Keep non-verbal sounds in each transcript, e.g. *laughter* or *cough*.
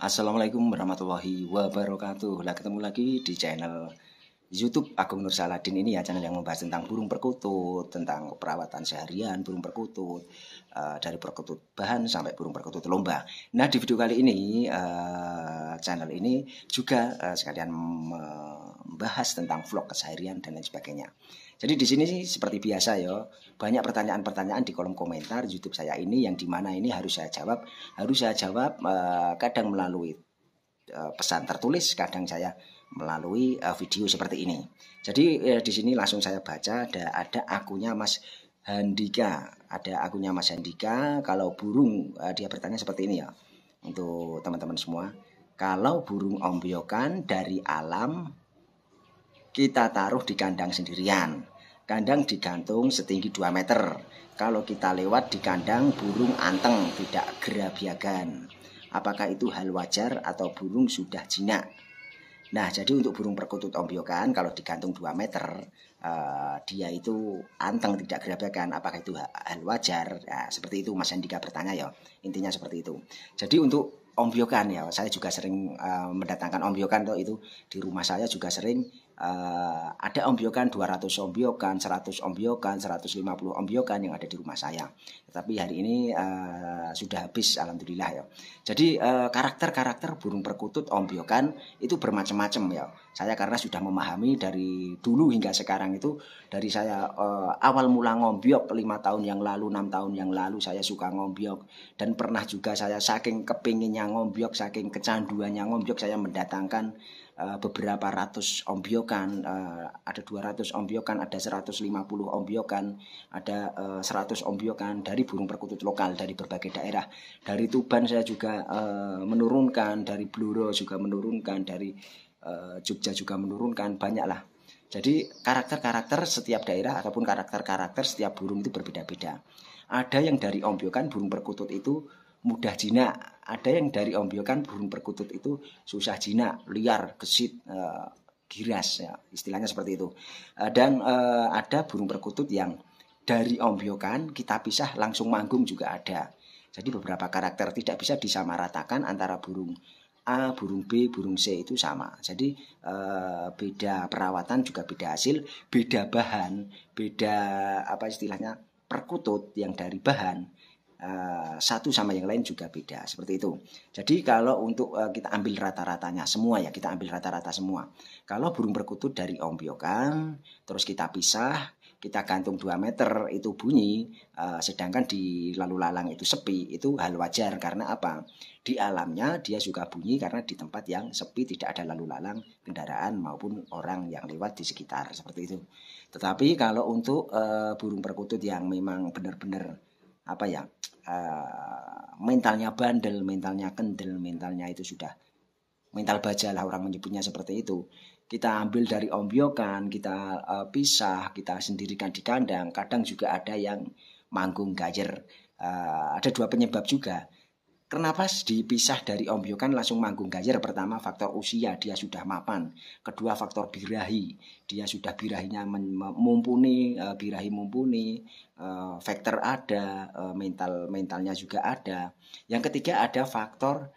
Assalamualaikum warahmatullahi wabarakatuh. Lah ketemu lagi di channel YouTube Agung Nur Saladin ini ya channel yang membahas tentang burung perkutut, tentang perawatan seharian burung perkutut, uh, dari perkutut bahan sampai burung perkutut lomba. Nah di video kali ini uh, channel ini juga uh, sekalian membahas tentang vlog keseharian dan lain sebagainya. Jadi di sini sih seperti biasa ya, banyak pertanyaan-pertanyaan di kolom komentar YouTube saya ini yang dimana ini harus saya jawab, harus saya jawab uh, kadang melalui uh, pesan tertulis, kadang saya melalui uh, video seperti ini. Jadi eh, di sini langsung saya baca ada ada akunya Mas Handika, ada akunya Mas Handika. Kalau burung uh, dia bertanya seperti ini ya untuk teman-teman semua. Kalau burung ombyokan dari alam kita taruh di kandang sendirian. Kandang digantung setinggi 2 meter. Kalau kita lewat di kandang burung anteng tidak gerabiagan. Apakah itu hal wajar atau burung sudah jinak? Nah, jadi untuk burung perkutut ombyokan kalau digantung 2 meter, uh, dia itu anteng tidak gerabakan, apakah itu hal wajar? Nah, seperti itu Mas Hendika bertanya ya. Intinya seperti itu. Jadi untuk ombyokan ya, saya juga sering uh, mendatangkan ombyokan itu di rumah saya juga sering uh, ada ombyokan 200 ombyokan, 100 ombyokan, 150 ombyokan yang ada di rumah saya. Tapi hari ini uh, sudah habis alhamdulillah ya. Jadi eh, karakter-karakter uh, burung perkutut ombyokan itu bermacam-macam ya. Saya karena sudah memahami dari dulu hingga sekarang itu dari saya uh, awal mula ngombyok 5 tahun yang lalu, 6 tahun yang lalu saya suka ngombyok dan pernah juga saya saking kepinginnya ngombyok, saking kecanduannya ngombyok saya mendatangkan Eh, beberapa ratus ombyokan, uh, eh, ada 200 ombyokan, ada 150 ombyokan, ada uh, eh, 100 ombyokan dari burung perkutut lokal dari berbagai daerah. Dari Tuban saya juga uh, menurunkan, dari Bluro juga menurunkan, dari uh, Jogja juga menurunkan, banyaklah. Jadi karakter-karakter setiap daerah ataupun karakter-karakter setiap burung itu berbeda-beda. Ada yang dari ombyokan burung perkutut itu mudah jinak ada yang dari ombio kan burung perkutut itu susah jinak, liar, gesit, e, giras ya, istilahnya seperti itu. E, dan e, ada burung perkutut yang dari ombiokan kita pisah langsung manggung juga ada. Jadi beberapa karakter tidak bisa disamaratakan antara burung A, burung B, burung C itu sama. Jadi beda perawatan juga beda hasil, beda bahan, beda apa istilahnya perkutut yang dari bahan Eh, satu sama yang lain juga beda seperti itu. Jadi kalau untuk uh, kita ambil rata-ratanya semua ya kita ambil rata-rata semua. Kalau burung perkutut dari ombiokan terus kita pisah kita gantung 2 meter itu bunyi uh, sedangkan di lalu lalang itu sepi itu hal wajar karena apa di alamnya dia juga bunyi karena di tempat yang sepi tidak ada lalu lalang kendaraan maupun orang yang lewat di sekitar seperti itu tetapi kalau untuk uh, burung perkutut yang memang benar-benar apa ya Eh, mentalnya bandel, mentalnya kendel, mentalnya itu sudah mental baja lah orang menyebutnya seperti itu. Kita ambil dari ombyokan, kita uh, pisah, kita sendirikan di kandang. Kadang juga ada yang manggung gajer. Uh, ada dua penyebab juga. Kenapa dipisah dari Om kan langsung manggung gajer. Pertama faktor usia, dia sudah mapan. Kedua faktor birahi, dia sudah birahinya mumpuni, eh, birahi mumpuni, faktor eh, ada, eh, mental mentalnya juga ada. Yang ketiga ada faktor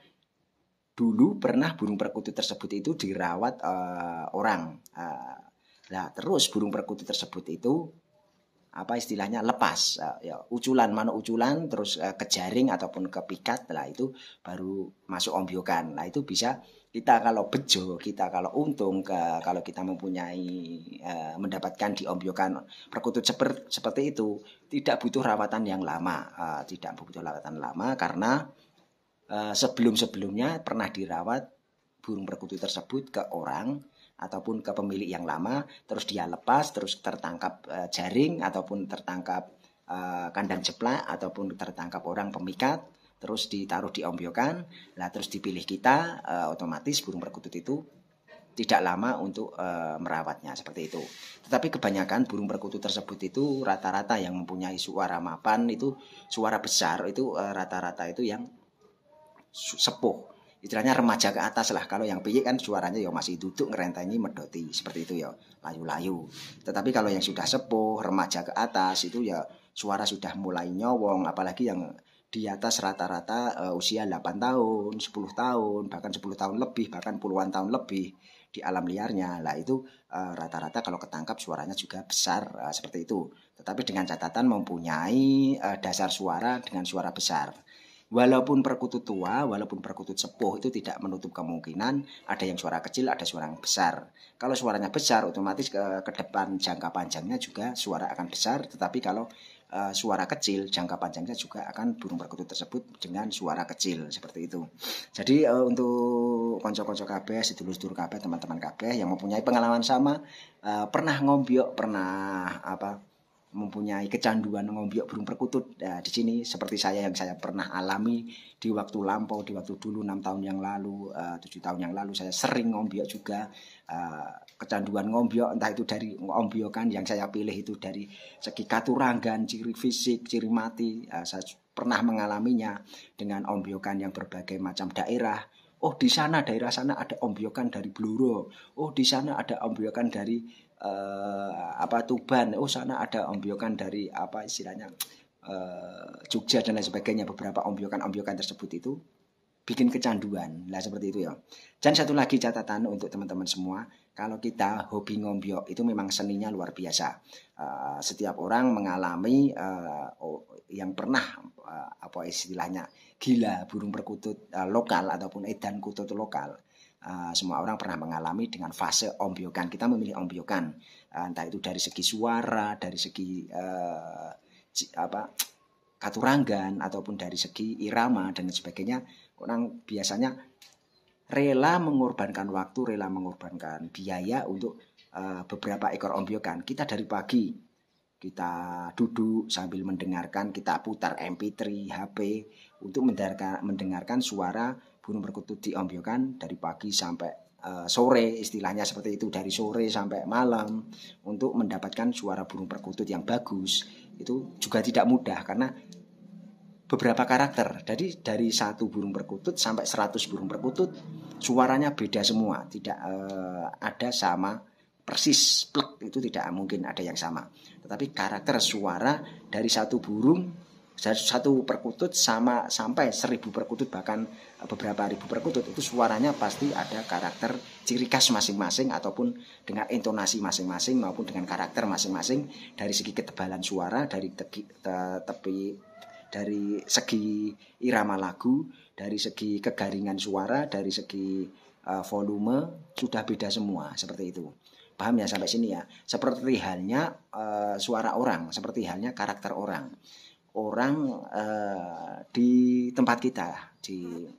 dulu pernah burung perkutut tersebut itu dirawat orang. Uh, nah terus burung perkutut tersebut itu apa istilahnya lepas uh, ya uculan mana uculan terus uh, ke jaring ataupun ke pikat lah itu baru masuk ombyokan nah itu bisa kita kalau bejo kita kalau untung ke, kalau kita mempunyai uh, mendapatkan di ombyokan perkutut seperti seperti itu tidak butuh rawatan yang lama uh, tidak butuh rawatan lama karena uh, sebelum sebelumnya pernah dirawat burung perkutut tersebut ke orang ataupun ke pemilik yang lama terus dia lepas terus tertangkap uh, jaring ataupun tertangkap uh, kandang jeplak ataupun tertangkap orang pemikat terus ditaruh di ombyokan lah terus dipilih kita uh, otomatis burung perkutut itu tidak lama untuk e, merawatnya seperti itu. Tetapi kebanyakan burung perkutut tersebut itu rata-rata yang mempunyai suara mapan itu suara besar itu rata-rata e, itu yang sepuh istilahnya remaja ke atas lah kalau yang piyik kan suaranya ya masih duduk ngerentengi medoti seperti itu ya layu-layu tetapi kalau yang sudah sepuh remaja ke atas itu ya suara sudah mulai nyowong apalagi yang di atas rata-rata uh, usia 8 tahun, 10 tahun, bahkan 10 tahun lebih, bahkan puluhan tahun lebih di alam liarnya. Lah itu rata eh, rata-rata kalau ketangkap suaranya juga besar uh, seperti itu. Tetapi dengan catatan mempunyai uh, dasar suara dengan suara besar walaupun perkutut tua, walaupun perkutut sepuh itu tidak menutup kemungkinan ada yang suara kecil, ada suara yang besar. Kalau suaranya besar, otomatis ke, ke depan jangka panjangnya juga suara akan besar. Tetapi kalau uh, suara kecil, jangka panjangnya juga akan burung perkutut tersebut dengan suara kecil seperti itu. Jadi uh, untuk konco-konco KB, sedulur-sedulur KB, teman-teman KB yang mempunyai pengalaman sama, uh, pernah ngombiok, pernah apa? mempunyai kecanduan ngombyok burung perkutut nah, di sini seperti saya yang saya pernah alami di waktu lampau di waktu dulu enam tahun yang lalu eh, tujuh tahun yang lalu saya sering ngombyok juga uh, kecanduan ngombyok entah itu dari ngombyokan yang saya pilih itu dari segi katurangan ciri fisik ciri mati eh, saya pernah mengalaminya dengan ombyokan yang berbagai macam daerah Oh di sana daerah sana ada ombyokan dari Bluro. Oh di sana ada ombyokan dari uh, apa Tuban oh sana ada ombyokan dari apa istilahnya uh, Jogja dan lain sebagainya beberapa ombyokan-ombyokan tersebut itu bikin kecanduan lah seperti itu ya dan satu lagi catatan untuk teman-teman semua kalau kita hobi ngombyok itu memang seninya luar biasa uh, setiap orang mengalami uh, yang pernah uh, apa istilahnya gila burung perkutut uh, lokal ataupun edan kutut lokal Uh, semua orang pernah mengalami dengan fase ombyokan. Kita memilih ombyokan, uh, ah, entah itu dari segi suara, dari segi uh, apa katurangan ataupun dari segi irama dan sebagainya. Orang biasanya rela mengorbankan waktu, rela mengorbankan biaya untuk uh, beberapa ekor ombyokan. Kita dari pagi kita duduk sambil mendengarkan, kita putar MP3, HP untuk mendengarkan, mendengarkan suara burung perkutut diombiokan dari pagi sampai uh, sore istilahnya seperti itu dari sore sampai malam untuk mendapatkan suara burung perkutut yang bagus itu juga tidak mudah karena beberapa karakter. Jadi dari satu burung perkutut sampai 100 burung perkutut suaranya beda semua, tidak uh, ada sama persis plek itu tidak mungkin ada yang sama. Tetapi karakter suara dari satu burung satu perkutut sama sampai seribu perkutut bahkan eh, beberapa ribu perkutut itu suaranya pasti ada karakter ciri khas masing-masing ataupun dengan intonasi masing-masing maupun dengan karakter masing-masing dari segi ketebalan suara dari tegi, tepi dari segi irama lagu dari segi kegaringan suara dari segi eh, volume sudah beda semua seperti itu paham ya sampai sini ya seperti halnya eh, suara orang seperti halnya karakter orang orang uh, di tempat kita di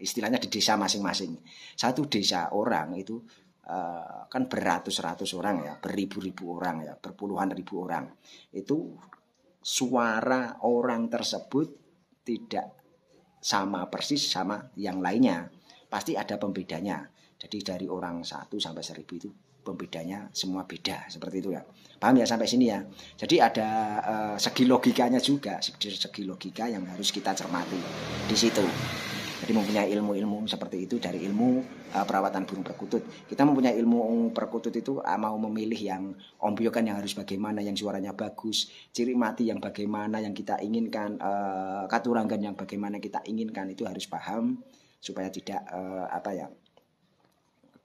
istilahnya di desa masing-masing satu desa orang itu uh, kan beratus-ratus orang ya beribu-ribu orang ya berpuluhan ribu orang itu suara orang tersebut tidak sama persis sama yang lainnya pasti ada pembedanya jadi dari orang satu sampai seribu itu pembedanya semua beda seperti itu ya paham ya sampai sini ya jadi ada uh, segi logikanya juga segi logika yang harus kita cermati di situ jadi mempunyai ilmu-ilmu seperti itu dari ilmu uh, perawatan burung perkutut kita mempunyai ilmu perkutut itu uh, mau memilih yang ombyokan yang harus bagaimana yang suaranya bagus ciri mati yang bagaimana yang kita inginkan uh, katurangan yang bagaimana kita inginkan itu harus paham supaya tidak uh, apa ya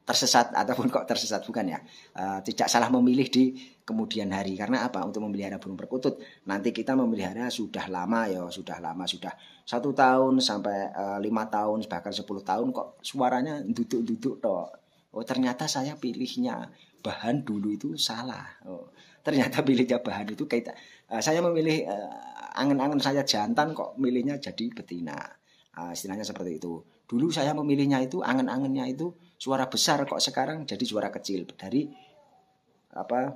tersesat ataupun kok tersesat bukan ya e, tidak salah memilih di kemudian hari karena apa untuk memelihara burung perkutut nanti kita memelihara sudah lama ya sudah lama sudah satu tahun sampai eh, lima tahun bahkan sepuluh tahun kok suaranya duduk-duduk toh oh ternyata saya pilihnya bahan dulu itu salah oh, ternyata pilihnya bahan itu kayak e, eh, saya memilih e, angin angin saya jantan kok milihnya jadi betina e, istilahnya seperti itu Dulu saya memilihnya itu angen-angennya itu suara besar kok sekarang jadi suara kecil dari apa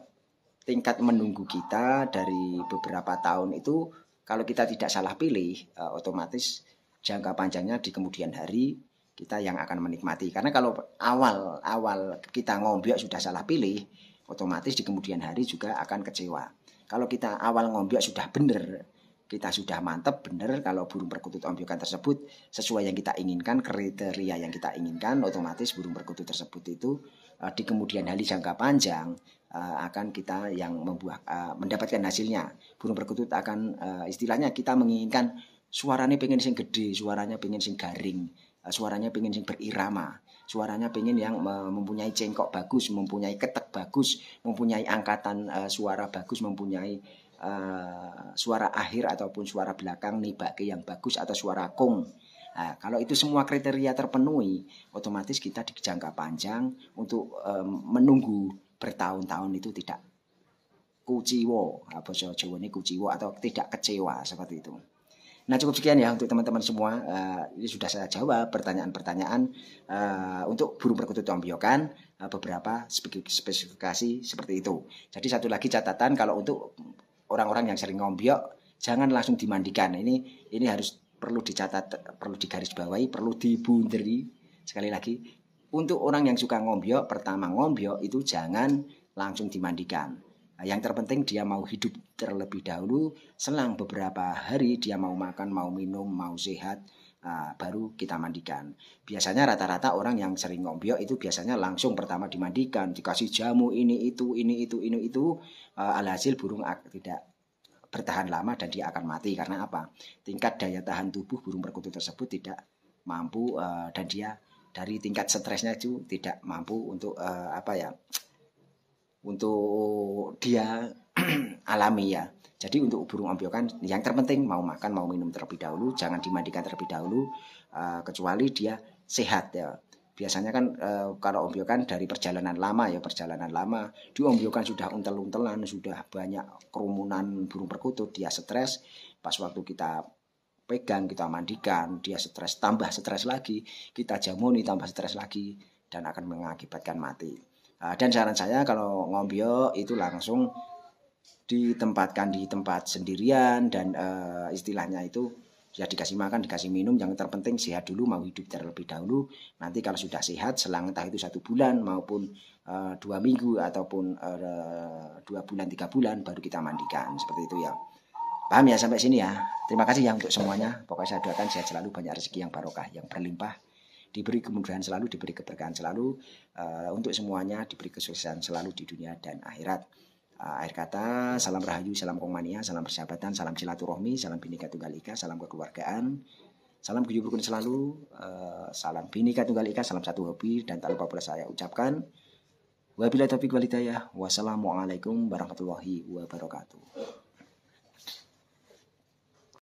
tingkat menunggu kita dari beberapa tahun itu kalau kita tidak salah pilih eh, otomatis jangka panjangnya di kemudian hari kita yang akan menikmati karena kalau awal awal kita ngombyok sudah salah pilih otomatis di kemudian hari juga akan kecewa kalau kita awal ngombyok sudah bener kita sudah mantep bener kalau burung perkutut ombyokan tersebut sesuai yang kita inginkan kriteria yang kita inginkan otomatis burung perkutut tersebut itu uh, di kemudian hari jangka panjang uh, akan kita yang membuat uh, eh, mendapatkan hasilnya burung perkutut akan uh, istilahnya kita menginginkan suaranya pengen sing gede suaranya pengen sing garing uh, suaranya pengen sing berirama suaranya pengen yang mempunyai cengkok bagus mempunyai ketek bagus mempunyai angkatan uh, suara bagus mempunyai Eh, suara akhir ataupun suara belakang nih bagi yang bagus atau suara kong. Nah, kalau itu semua kriteria terpenuhi, otomatis kita di jangka panjang untuk um, menunggu bertahun-tahun itu tidak kuciwo, apa nah, Jawa ini kuciwo atau tidak kecewa seperti itu. Nah cukup sekian ya untuk teman-teman semua. Uh, ini sudah saya jawab pertanyaan-pertanyaan uh, untuk burung perkutut tombiokan uh, beberapa spesifikasi seperti itu. Jadi satu lagi catatan kalau untuk orang-orang yang sering ngombyok jangan langsung dimandikan. Ini ini harus perlu dicatat, perlu digarisbawahi, perlu dibunderi sekali lagi. Untuk orang yang suka ngombyok, pertama ngombyok itu jangan langsung dimandikan. Yang terpenting dia mau hidup terlebih dahulu, selang beberapa hari dia mau makan, mau minum, mau sehat, Nah, baru kita mandikan. Biasanya rata-rata orang yang sering ngombyok itu biasanya langsung pertama dimandikan, dikasih jamu ini itu ini itu ini itu uh, alhasil burung tidak bertahan lama dan dia akan mati karena apa? Tingkat daya tahan tubuh burung perkutut tersebut tidak mampu uh, dan dia dari tingkat stresnya itu tidak mampu untuk uh, apa ya? Untuk dia *clears throat* alami ya jadi untuk burung ombyokan yang terpenting mau makan mau minum terlebih dahulu, jangan dimandikan terlebih dahulu uh, kecuali dia sehat ya. Biasanya kan uh, kalau ombyokan dari perjalanan lama ya perjalanan lama di ombyokan sudah untel-untelan sudah banyak kerumunan burung perkutut dia stres pas waktu kita pegang kita mandikan dia stres tambah stres lagi kita jamuni tambah stres lagi dan akan mengakibatkan mati. Eh, dan saran saya kalau ngombyo itu langsung ditempatkan di tempat sendirian dan uh, istilahnya itu ya dikasih makan dikasih minum yang terpenting sehat dulu mau hidup terlebih dahulu nanti kalau sudah sehat selang entah itu satu bulan maupun uh, dua minggu ataupun uh, dua bulan tiga bulan baru kita mandikan seperti itu ya paham ya sampai sini ya terima kasih ya untuk semuanya pokoknya saya doakan sehat selalu banyak rezeki yang barokah yang berlimpah diberi kemudahan selalu diberi keberkahan selalu uh, untuk semuanya diberi kesuksesan selalu di dunia dan akhirat akhir kata, salam rahayu, salam kongmania, salam persahabatan, salam silaturahmi, salam binika tunggal ika, salam kekeluargaan, salam kejubukun selalu, uh, salam binika tunggal ika, salam satu hobi, dan tak lupa pula saya ucapkan, wabila taufiq walidayah, wassalamualaikum warahmatullahi wabarakatuh.